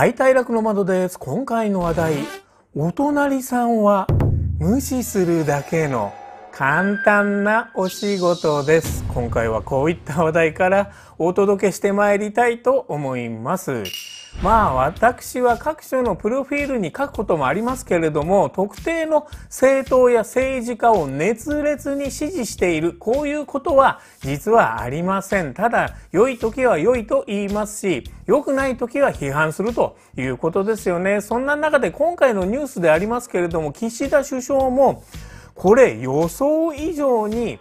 はい、快楽の窓です。今回の話題、お隣さんは無視するだけの簡単なお仕事です。今回はこういった話題からお届けしてまいりたいと思います。まあ私は各所のプロフィールに書くこともありますけれども、特定の政党や政治家を熱烈に支持している、こういうことは実はありません。ただ、良い時は良いと言いますし、良くない時は批判するということですよね。そんな中で今回のニュースでありますけれども、岸田首相も、これ予想以上に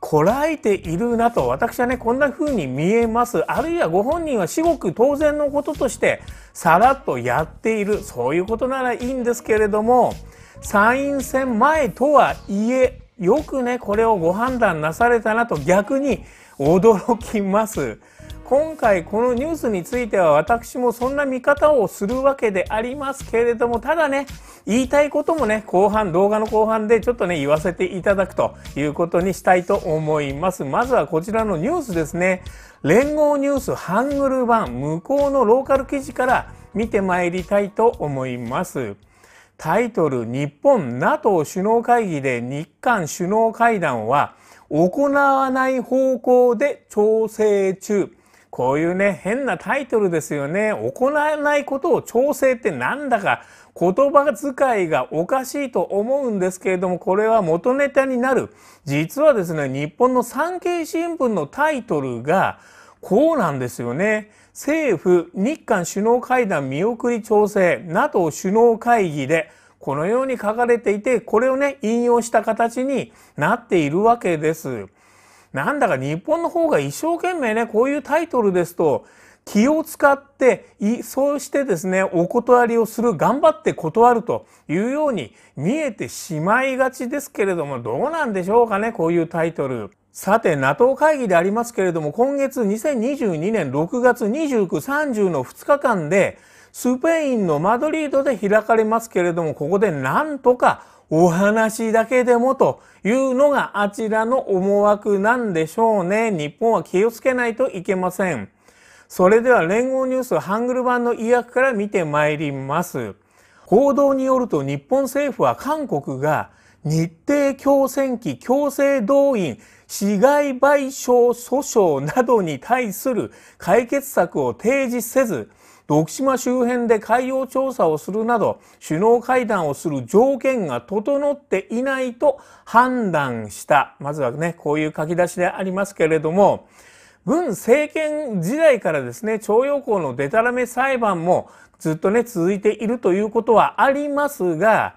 こらえているなと、私はね、こんな風に見えます。あるいはご本人は至極当然のこととして、さらっとやっている。そういうことならいいんですけれども、参院選前とはいえ、よくね、これをご判断なされたなと逆に驚きます。今回このニュースについては私もそんな見方をするわけでありますけれども、ただね、言いたいこともね、後半、動画の後半でちょっとね、言わせていただくということにしたいと思います。まずはこちらのニュースですね。連合ニュースハングル版向こうのローカル記事から見てまいりたいと思います。タイトル、日本 NATO 首脳会議で日韓首脳会談は行わない方向で調整中。こういうね、変なタイトルですよね。行わないことを調整ってなんだか言葉遣いがおかしいと思うんですけれども、これは元ネタになる。実はですね、日本の産経新聞のタイトルがこうなんですよね。政府、日韓首脳会談見送り調整、NATO 首脳会議で、このように書かれていて、これをね、引用した形になっているわけです。なんだか日本の方が一生懸命ね、こういうタイトルですと、気を使って、そうしてですね、お断りをする、頑張って断るというように見えてしまいがちですけれども、どうなんでしょうかね、こういうタイトル。さて、NATO 会議でありますけれども、今月2022年6月29、30の2日間で、スペインのマドリードで開かれますけれども、ここでなんとかお話だけでもというのがあちらの思惑なんでしょうね。日本は気をつけないといけません。それでは連合ニュースハングル版の意訳から見てまいります。報道によると日本政府は韓国が日程強戦期強制動員市害賠償訴訟などに対する解決策を提示せず徳島周辺で海洋調査をするなど首脳会談をする条件が整っていないと判断した。まずはね、こういう書き出しでありますけれども、文政権時代からですね、徴用工のデタラメ裁判もずっとね、続いているということはありますが、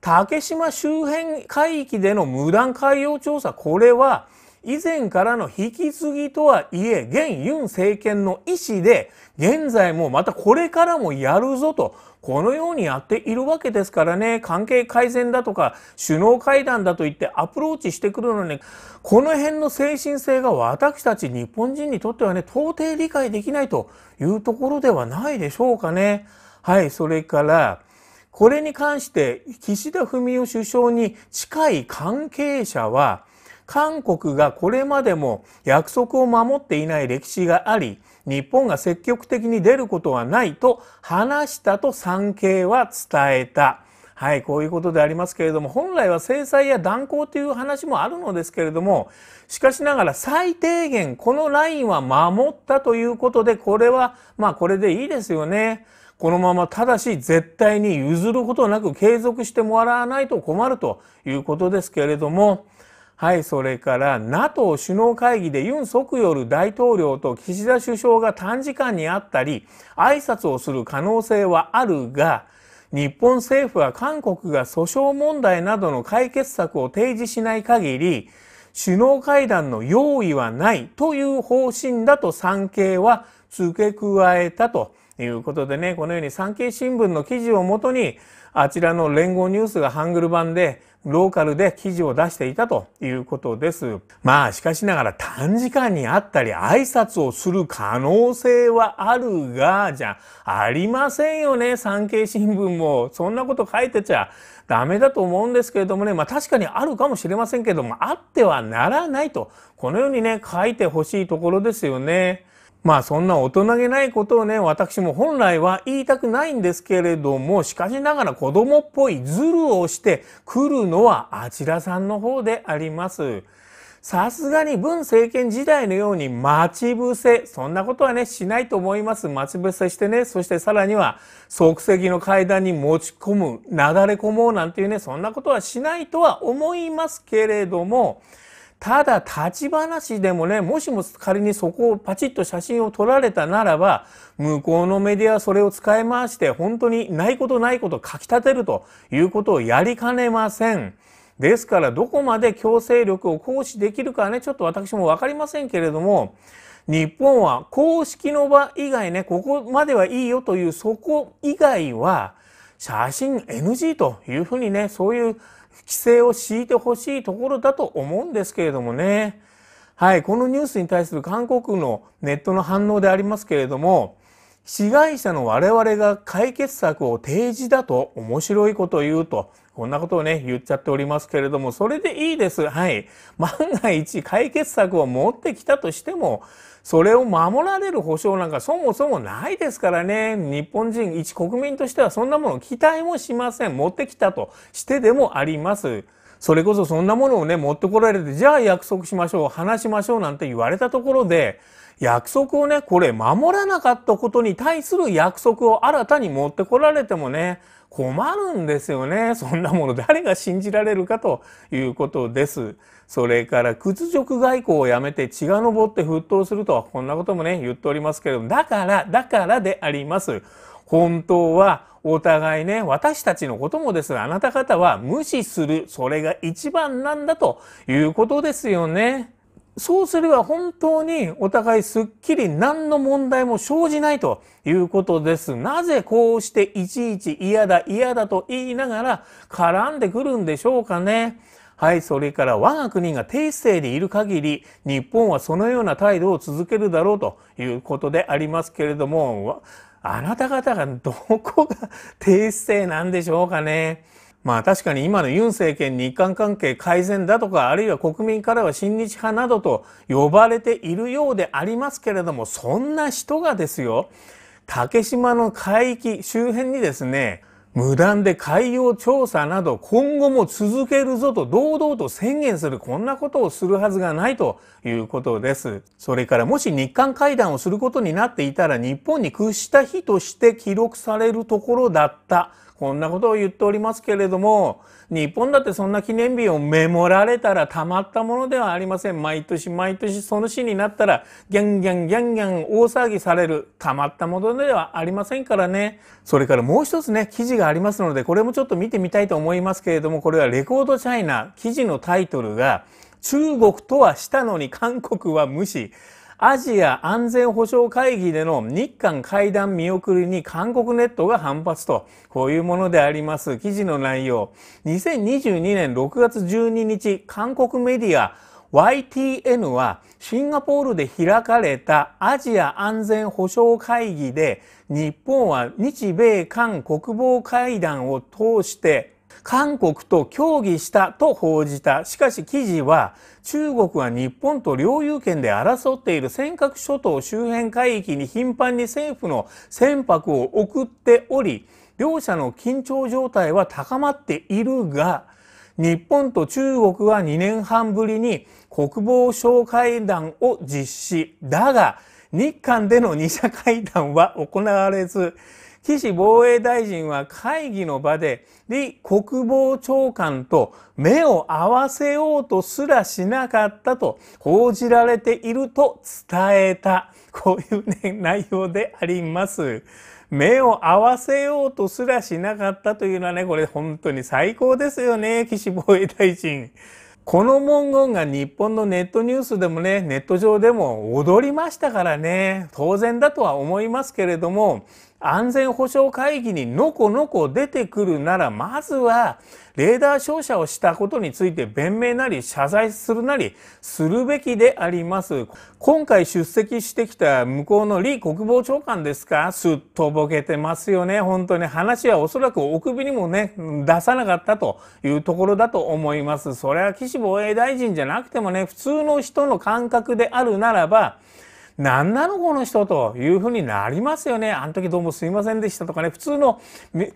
竹島周辺海域での無断海洋調査、これは以前からの引き継ぎとはいえ、現ユン政権の意思で、現在もまたこれからもやるぞと、このようにやっているわけですからね、関係改善だとか、首脳会談だと言ってアプローチしてくるのに、この辺の精神性が私たち日本人にとってはね、到底理解できないというところではないでしょうかね。はい、それから、これに関して岸田文雄首相に近い関係者は韓国がこれまでも約束を守っていない歴史があり、日本が積極的に出ることはないと話したと産経は伝えた。はい、こういうことでありますけれども、本来は制裁や断交という話もあるのですけれども、しかしながら最低限このラインは守ったということで、これは、まあこれでいいですよね。このままただし絶対に譲ることなく継続してもらわないと困るということですけれども、はい、それから NATO 首脳会議でユン・ソクヨル大統領と岸田首相が短時間に会ったり、挨拶をする可能性はあるが、日本政府は韓国が訴訟問題などの解決策を提示しない限り、首脳会談の用意はないという方針だと産経は付け加えたと。いうことでね、このように産経新聞の記事をもとに、あちらの連合ニュースがハングル版で、ローカルで記事を出していたということです。まあ、しかしながら短時間に会ったり挨拶をする可能性はあるが、じゃありませんよね、産経新聞も。そんなこと書いてちゃダメだと思うんですけれどもね、まあ確かにあるかもしれませんけれども、あってはならないと、このようにね、書いてほしいところですよね。まあそんな大人げないことをね、私も本来は言いたくないんですけれども、しかしながら子供っぽいズルをしてくるのはあちらさんの方であります。さすがに文政権時代のように待ち伏せ、そんなことはね、しないと思います。待ち伏せしてね、そしてさらには即席の階段に持ち込む、なだれ込もうなんていうね、そんなことはしないとは思いますけれども、ただ立ち話でもね、もしも仮にそこをパチッと写真を撮られたならば、向こうのメディアはそれを使い回して、本当にないことないこと書き立てるということをやりかねません。ですから、どこまで強制力を行使できるかね、ちょっと私もわかりませんけれども、日本は公式の場以外ね、ここまではいいよというそこ以外は、写真 NG というふうにね、そういう規制を敷いてほしいところだと思うんですけれどもね。はい、このニュースに対する韓国のネットの反応でありますけれども、被害者の我々が解決策を提示だと面白いことを言うと、こんなことをね、言っちゃっておりますけれども、それでいいです。はい。万が一解決策を持ってきたとしても、それを守られる保証なんかそもそもないですからね日本人一国民としてはそんなもの期待もしません持ってきたとしてでもあります。それこそそんなものをね持ってこられてじゃあ約束しましょう話しましょうなんて言われたところで約束をね、これ守らなかったことに対する約束を新たに持ってこられてもね、困るんですよね。そんなもの誰が信じられるかということです。それから屈辱外交をやめて血が昇って沸騰するとはこんなこともね、言っておりますけれども、だから、だからであります。本当はお互いね、私たちのこともですあなた方は無視する。それが一番なんだということですよね。そうすれば本当にお互いすっきり何の問題も生じないということです。なぜこうしていちいち嫌だ嫌だと言いながら絡んでくるんでしょうかね。はい、それから我が国が定姿勢でいる限り日本はそのような態度を続けるだろうということでありますけれども、あなた方がどこが定姿勢なんでしょうかね。まあ確かに今のユン政権日韓関係改善だとかあるいは国民からは親日派などと呼ばれているようでありますけれどもそんな人がですよ竹島の海域周辺にですね無断で海洋調査など今後も続けるぞと堂々と宣言するこんなことをするはずがないということです。それからもし日韓会談をすることになっていたら日本に屈した日として記録されるところだった。こんなことを言っておりますけれども、日本だってそんな記念日をメモられたらたまったものではありません。毎年毎年その日になったら、ギャンギャンギャンギャン大騒ぎされる、たまったものではありませんからね。それからもう一つね、記事がありますので、これもちょっと見てみたいと思いますけれども、これはレコードチャイナ、記事のタイトルが、中国とはしたのに韓国は無視。アジア安全保障会議での日韓会談見送りに韓国ネットが反発と、こういうものであります。記事の内容。2022年6月12日、韓国メディア YTN はシンガポールで開かれたアジア安全保障会議で日本は日米韓国防会談を通して韓国と協議したと報じた。しかし記事は中国は日本と領有権で争っている尖閣諸島周辺海域に頻繁に政府の船舶を送っており、両者の緊張状態は高まっているが、日本と中国は2年半ぶりに国防相会談を実施。だが、日韓での2者会談は行われず、岸防衛大臣は会議の場で李国防長官と目を合わせようとすらしなかったと報じられていると伝えた。こういう、ね、内容であります。目を合わせようとすらしなかったというのはね、これ本当に最高ですよね、岸防衛大臣。この文言が日本のネットニュースでもね、ネット上でも踊りましたからね、当然だとは思いますけれども、安全保障会議にのこのこ出てくるならまずはレーダー照射をしたことについて弁明なり謝罪するなりするべきであります今回出席してきた向こうの李国防長官ですかすっとぼけてますよね本当に話はおそらくお首にもね出さなかったというところだと思いますそれは岸防衛大臣じゃなくてもね普通の人の感覚であるならば何なのこの人というふうになりますよね。あの時どうもすいませんでしたとかね、普通の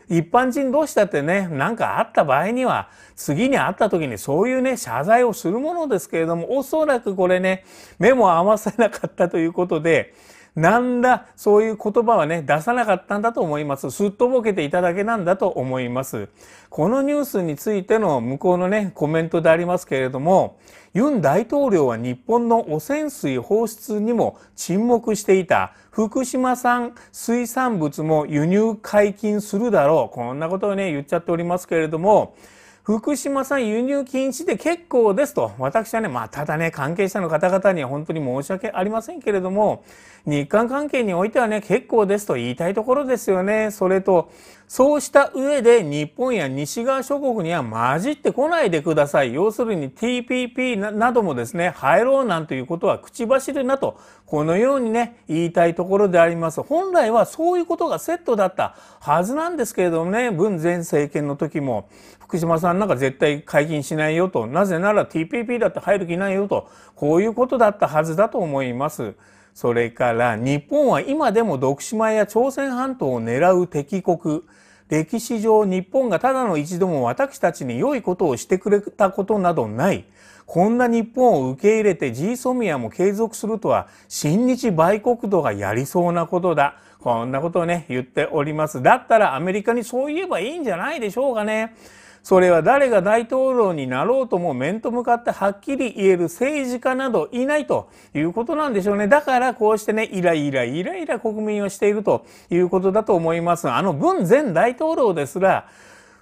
一般人同士だってね、何かあった場合には、次に会った時にそういうね、謝罪をするものですけれども、おそらくこれね、目も合わせなかったということで、なんだ、そういう言葉はね、出さなかったんだと思います。すっとぼけていただけなんだと思います。このニュースについての向こうのね、コメントでありますけれども、ユン大統領は日本の汚染水放出にも沈黙していた。福島産水産物も輸入解禁するだろう。こんなことをね、言っちゃっておりますけれども、福島産輸入禁止で結構ですと、私はね、まあ、ただね、関係者の方々には本当に申し訳ありませんけれども、日韓関係においてはね、結構ですと言いたいところですよね。それと、そうした上で日本や西側諸国には混じってこないでください。要するに TPP などもですね、入ろうなんていうことは口走るなと、このようにね、言いたいところであります。本来はそういうことがセットだったはずなんですけれどもね、文前政権の時も、福島さんなんか絶対解禁しないよと、なぜなら TPP だって入る気ないよと、こういうことだったはずだと思います。それから日本は今でも徳島や朝鮮半島を狙う敵国歴史上日本がただの一度も私たちに良いことをしてくれたことなどないこんな日本を受け入れて G ソミアも継続するとは親日売国度がやりそうなことだこんなことをね言っておりますだったらアメリカにそう言えばいいんじゃないでしょうかね。それは誰が大統領になろうとも面と向かってはっきり言える政治家などいないということなんでしょうね。だからこうしてね、イライライライラ国民をしているということだと思います。あの文前大統領ですら、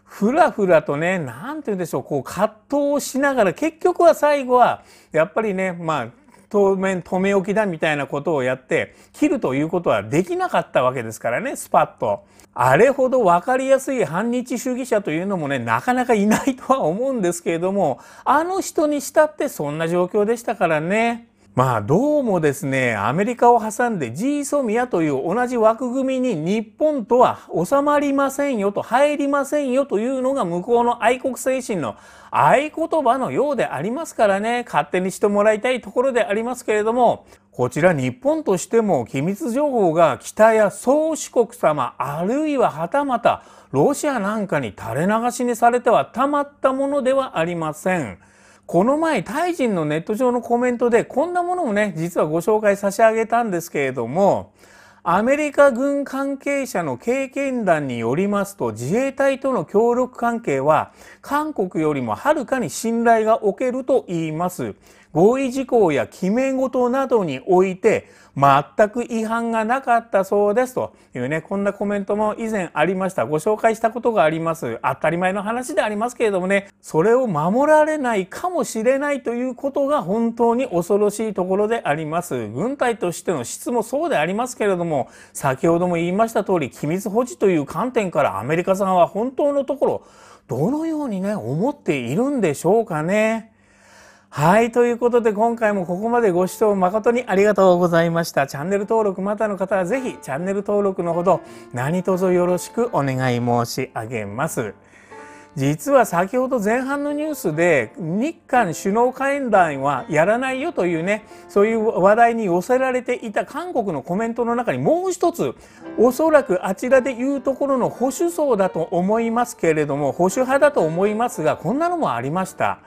ふらふらとね、なんて言うんでしょう、こう葛藤をしながら、結局は最後は、やっぱりね、まあ、当面止め置きだみたいなことをやって切るということはできなかったわけですからねスパッと。あれほど分かりやすい反日主義者というのもねなかなかいないとは思うんですけれどもあの人にしたってそんな状況でしたからね。まあどうもですね、アメリカを挟んで G ソミアという同じ枠組みに日本とは収まりませんよと入りませんよというのが向こうの愛国精神の合言葉のようでありますからね、勝手にしてもらいたいところでありますけれども、こちら日本としても機密情報が北や宗主国様あるいははたまたロシアなんかに垂れ流しにされてはたまったものではありません。この前タイ人のネット上のコメントでこんなものもね実はご紹介差し上げたんですけれどもアメリカ軍関係者の経験談によりますと自衛隊との協力関係は韓国よりもはるかに信頼がおけると言います。合意事項や決め事などにおいて全く違反がなかったそうですというね、こんなコメントも以前ありました。ご紹介したことがあります。当たり前の話でありますけれどもね、それを守られないかもしれないということが本当に恐ろしいところであります。軍隊としての質もそうでありますけれども、先ほども言いました通り、機密保持という観点からアメリカさんは本当のところ、どのようにね、思っているんでしょうかね。はい。ということで、今回もここまでご視聴誠にありがとうございました。チャンネル登録またの方はぜひチャンネル登録のほど何卒よろしくお願い申し上げます。実は先ほど前半のニュースで日韓首脳会談はやらないよというねそういう話題に寄せられていた韓国のコメントの中にもう一つおそらくあちらで言うところの保守層だと思いますけれども保守派だと思いますがこんなのもありました。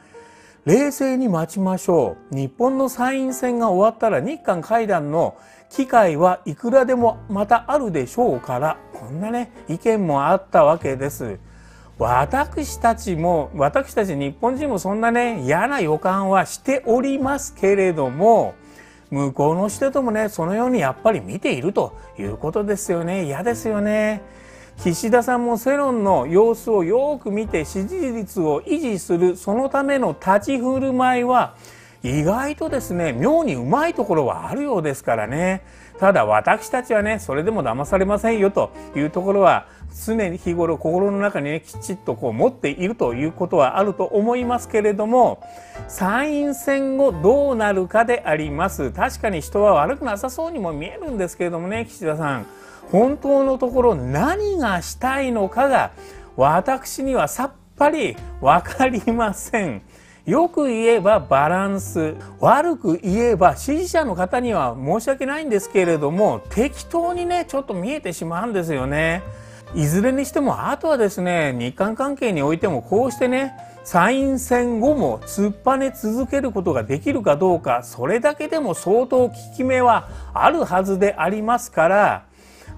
冷静に待ちましょう。日本の参院選が終わったら日韓会談の機会はいくらでもまたあるでしょうから、こんなね、意見もあったわけです。私たちも、私たち日本人もそんなね、嫌な予感はしておりますけれども、向こうの人ともね、そのようにやっぱり見ているということですよね。嫌ですよね。岸田さんも世論の様子をよく見て支持率を維持するそのための立ち振る舞いは意外とですね妙にうまいところはあるようですからねただ私たちはねそれでも騙されませんよというところは常に日頃心の中にねきちっとこう持っているということはあると思いますけれども参院選後どうなるかであります確かに人は悪くなさそうにも見えるんですけれどもね岸田さん本当のところ何がしたいのかが私にはさっぱり分かりません。よく言えばバランス、悪く言えば支持者の方には申し訳ないんですけれども、適当にね、ちょっと見えてしまうんですよね。いずれにしても、あとはですね、日韓関係においてもこうしてね、参院選後も突っぱね続けることができるかどうか、それだけでも相当効き目はあるはずでありますから、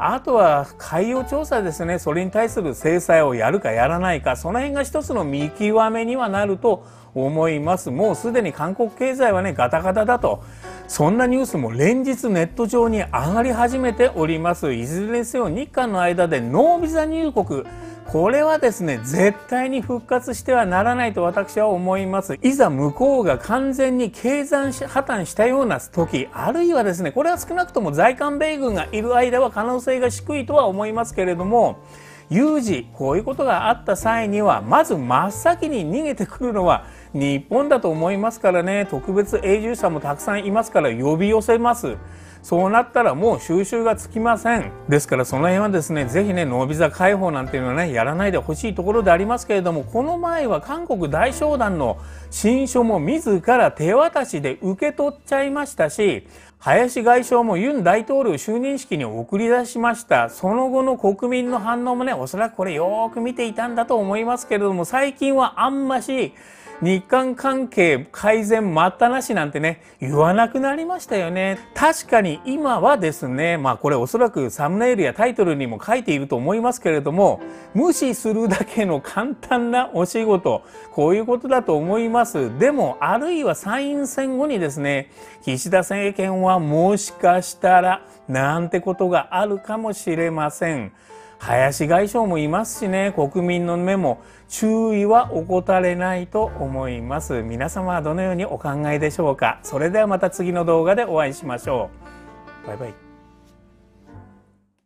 あとは海洋調査ですね、それに対する制裁をやるかやらないか、その辺が一つの見極めにはなると思います。もうすでに韓国経済はね、ガタガタだと。そんなニュースも連日ネット上に上がり始めております。いずれにせよ日韓の間でノービザ入国、これはですね、絶対に復活してはならないと私は思います。いざ向こうが完全に経済破綻したような時、あるいはですね、これは少なくとも在韓米軍がいる間は可能性が低いとは思いますけれども、有事、こういうことがあった際には、まず真っ先に逃げてくるのは、日本だと思いますからね特別永住者もたくさんいますから呼び寄せますそうなったらもう収集がつきませんですからその辺はですねぜひねノービザ解放なんていうのはねやらないでほしいところでありますけれどもこの前は韓国大商談の新書も自ら手渡しで受け取っちゃいましたし林外相もユン大統領就任式に送り出しました。その後の国民の反応もね、おそらくこれよーく見ていたんだと思いますけれども、最近はあんまし、日韓関係改善待ったなしなんてね、言わなくなりましたよね。確かに今はですね、まあこれおそらくサムネイルやタイトルにも書いていると思いますけれども、無視するだけの簡単なお仕事、こういうことだと思います。でも、あるいは参院選後にですね、岸田政権はもしかしたら、なんてことがあるかもしれません。林外相もいますしね、国民の目も注意は怠れないと思います。皆様はどのようにお考えでしょうか。それではまた次の動画でお会いしましょう。バイバイ。